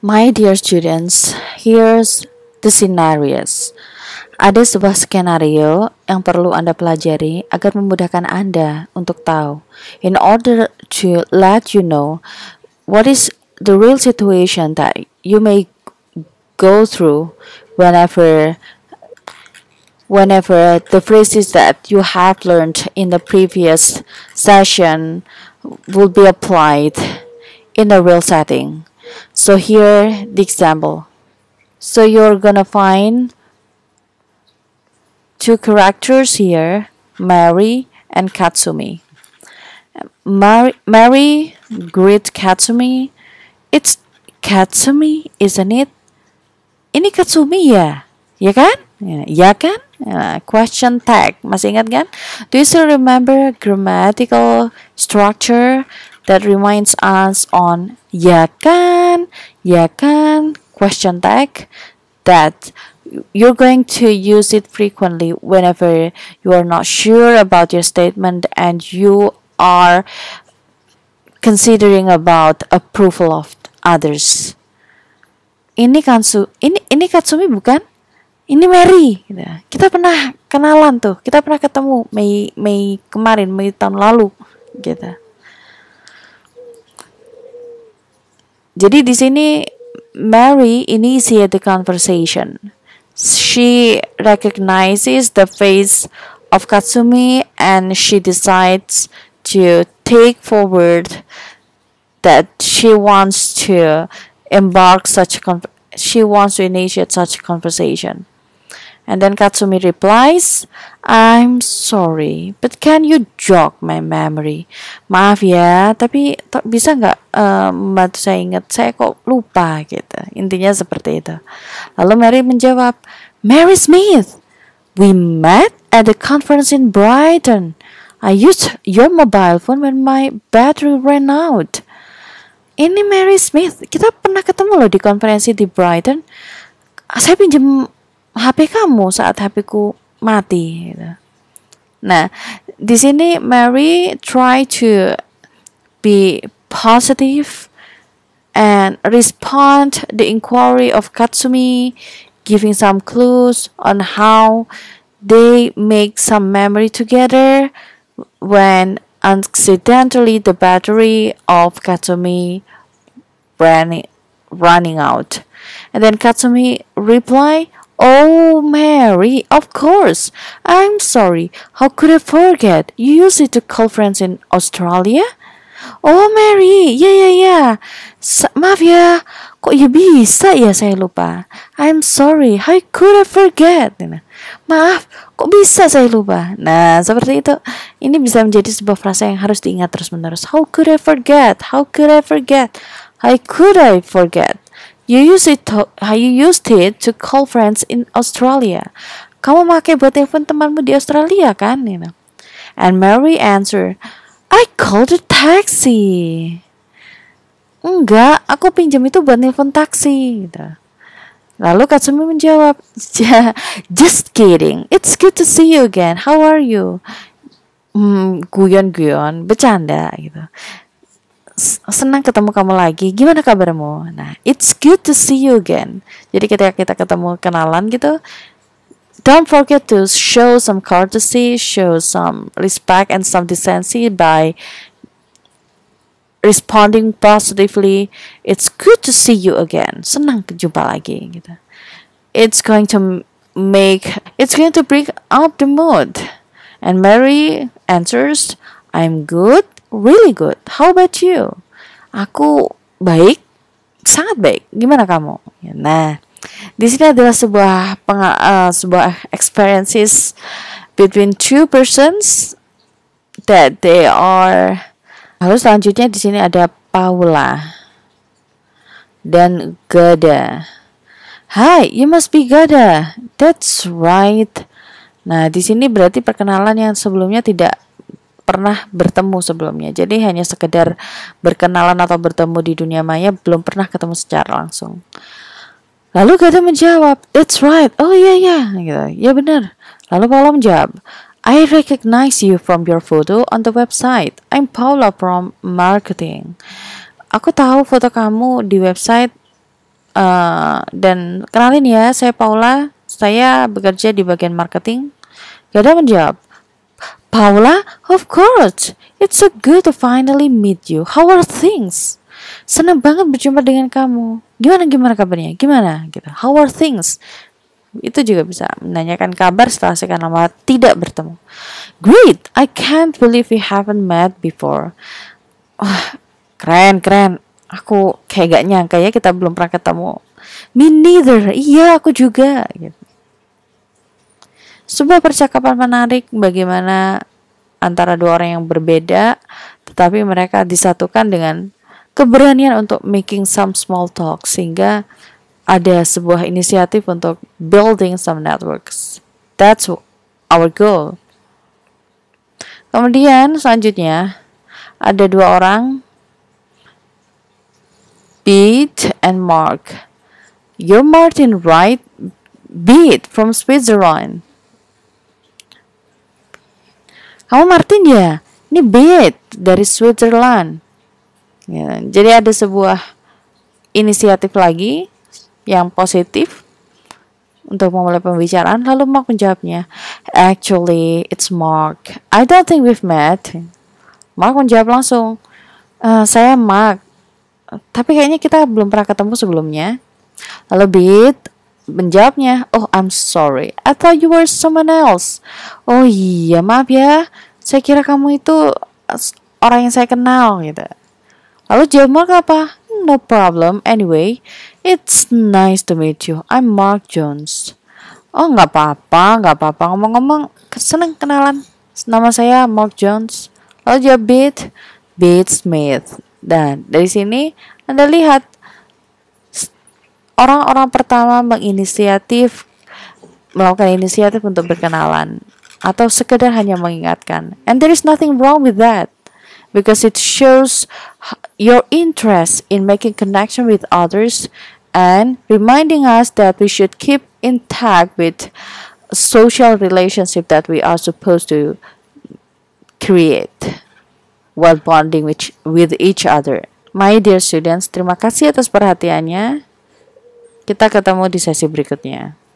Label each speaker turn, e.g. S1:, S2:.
S1: My dear students, here's the scenarios. Ada sebuah skenario yang perlu Anda pelajari agar memudahkan Anda untuk tahu. In order to let you know what is the real situation that you may go through whenever whenever the phrases that you have learned in the previous session will be applied in a real setting. So here the example. So you're gonna find two characters here, Mary and Katsumi. Mary, Mary greet Katsumi. It's Katsumi, isn't it? Ini Katsumi ya? Ya kan? Ya, ya kan? Uh, question tag. Masih ingat kan? Do you still remember grammatical structure that reminds us on ya kan, ya kan question tag that you're going to use it frequently whenever you are not sure about your statement and you are considering about approval of others. Ini Kansu, ini ini Katsumi bukan? Ini Mary. Kita pernah kenalan tuh, kita pernah ketemu Mei Mei kemarin, Mei tahun lalu, gitu. Jadi di sini Mary initiate the conversation. She recognizes the face of Katsumi and she decides to take forward that she wants to embark such con. she wants to initiate such a conversation. And then Katsumi replies, I'm sorry, but can you jog my memory? Maaf ya, tapi bisa nggak uh, membantu saya ingat? Saya kok lupa gitu. Intinya seperti itu. Lalu Mary menjawab, Mary Smith, we met at the conference in Brighton. I used your mobile phone when my battery ran out. Ini Mary Smith, kita pernah ketemu loh di konferensi di Brighton. Saya pinjam HP kamu saat HPku mati. Nah, di sini Mary try to be positive and respond the inquiry of Katsumi, giving some clues on how they make some memory together when accidentally the battery of Katsumi ran running out. And then Katsumi reply, Oh, Mary, of course. I'm sorry. How could I forget? You used it to call friends in Australia? Oh, Mary. Ya, yeah, ya, yeah, ya. Yeah. maaf ya. Kok ya bisa ya saya lupa. I'm sorry. How could I forget? Maaf, kok bisa saya lupa? Nah, seperti itu. Ini bisa menjadi sebuah frasa yang harus diingat terus-menerus. How could I forget? How could I forget? How could I forget? You use it to, uh, you used it to call friends in Australia. Kamu pakai buat telepon temanmu di Australia kan, Nina? And Mary answer, I called a taxi. Enggak, aku pinjam itu buat telepon taksi. Gitu. Lalu Katsumi menjawab, Just kidding, it's good to see you again. How are you? Hmm, guyon-guyon, bercanda gitu senang ketemu kamu lagi. Gimana kabarmu? Nah, it's good to see you again. Jadi ketika kita ketemu kenalan gitu, don't forget to show some courtesy, show some respect and some decency by responding positively. It's good to see you again. Senang jumpa lagi gitu. It's going to make it's going to bring up the mood. And Mary answers, I'm good really good. How about you? Aku baik, sangat baik. Gimana kamu? Ya, nah, di sini adalah sebuah penga- uh, sebuah experiences between two persons that they are. Lalu selanjutnya di sini ada Paula dan Gada. Hi, you must be Gada. That's right. Nah, di sini berarti perkenalan yang sebelumnya tidak pernah bertemu sebelumnya. Jadi hanya sekedar berkenalan atau bertemu di dunia maya, belum pernah ketemu secara langsung. Lalu Gata menjawab, "That's right. Oh iya yeah, ya." Yeah. gitu. "Ya benar." Lalu Paula menjawab, "I recognize you from your photo on the website. I'm Paula from marketing." Aku tahu foto kamu di website uh, dan kenalin ya, saya Paula. Saya bekerja di bagian marketing. Gada menjawab, Paula, of course. It's so good to finally meet you. How are things? Senang banget berjumpa dengan kamu. Gimana gimana kabarnya? Gimana gitu. How are things? Itu juga bisa menanyakan kabar setelah sekian lama tidak bertemu. Great, I can't believe we haven't met before. Wah, keren keren. Aku kayak gak nyangka ya kita belum pernah ketemu. Me neither. Iya, aku juga. Gitu. Sebuah percakapan menarik bagaimana antara dua orang yang berbeda tetapi mereka disatukan dengan keberanian untuk making some small talk sehingga ada sebuah inisiatif untuk building some networks. That's our goal. Kemudian selanjutnya ada dua orang Beat and Mark. You're Martin right Beat from Switzerland kamu Martin ya ini Beat dari Switzerland ya, jadi ada sebuah inisiatif lagi yang positif untuk memulai pembicaraan lalu Mark menjawabnya actually it's Mark I don't think we've met Mark menjawab langsung e, saya Mark tapi kayaknya kita belum pernah ketemu sebelumnya lalu Beat Menjawabnya, oh I'm sorry, I thought you were someone else. Oh iya, maaf ya, saya kira kamu itu orang yang saya kenal gitu. Lalu jawab Mark apa? No problem, anyway, it's nice to meet you. I'm Mark Jones. Oh nggak apa-apa, nggak apa-apa. Ngomong-ngomong, seneng kenalan. Nama saya Mark Jones. Lalu jawab Beat, Beat Smith. Dan dari sini Anda lihat orang-orang pertama menginisiatif melakukan inisiatif untuk berkenalan atau sekedar hanya mengingatkan. And there is nothing wrong with that because it shows your interest in making connection with others and reminding us that we should keep intact with social relationship that we are supposed to create while bonding with, with each other. My dear students, terima kasih atas perhatiannya. Kita ketemu di sesi berikutnya.